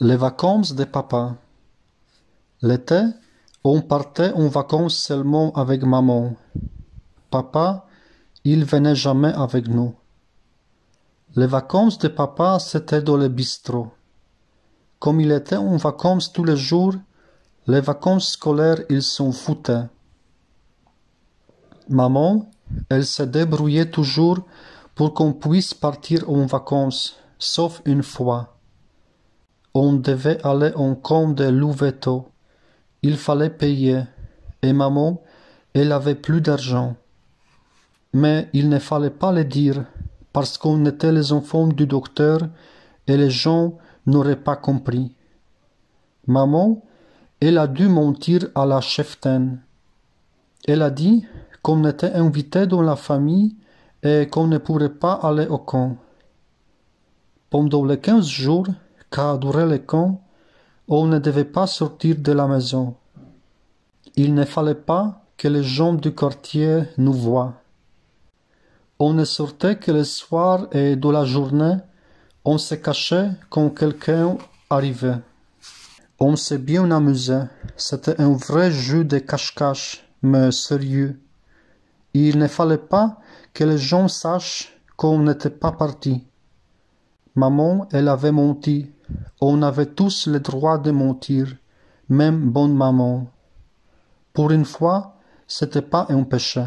Les vacances de papa. L'été, on partait en vacances seulement avec maman. Papa, il venait jamais avec nous. Les vacances de papa, c'était dans le bistrot. Comme il était en vacances tous les jours, les vacances scolaires, ils s'en foutaient. Maman, elle se débrouillait toujours pour qu'on puisse partir en vacances, sauf une fois on devait aller au camp de Louveto. Il fallait payer, et maman, elle avait plus d'argent. Mais il ne fallait pas le dire, parce qu'on était les enfants du docteur et les gens n'auraient pas compris. Maman, elle a dû mentir à la cheftaine. Elle a dit qu'on était invité dans la famille et qu'on ne pourrait pas aller au camp. Pendant les quinze jours, car durant le camp, on ne devait pas sortir de la maison. Il ne fallait pas que les gens du quartier nous voient. On ne sortait que le soir et de la journée, on se cachait quand quelqu'un arrivait. On s'est bien amusé. C'était un vrai jeu de cache-cache, mais sérieux. Il ne fallait pas que les gens sachent qu'on n'était pas parti. Maman, elle avait menti. On avait tous le droit de mentir, même bonne maman. Pour une fois, c'était pas un péché.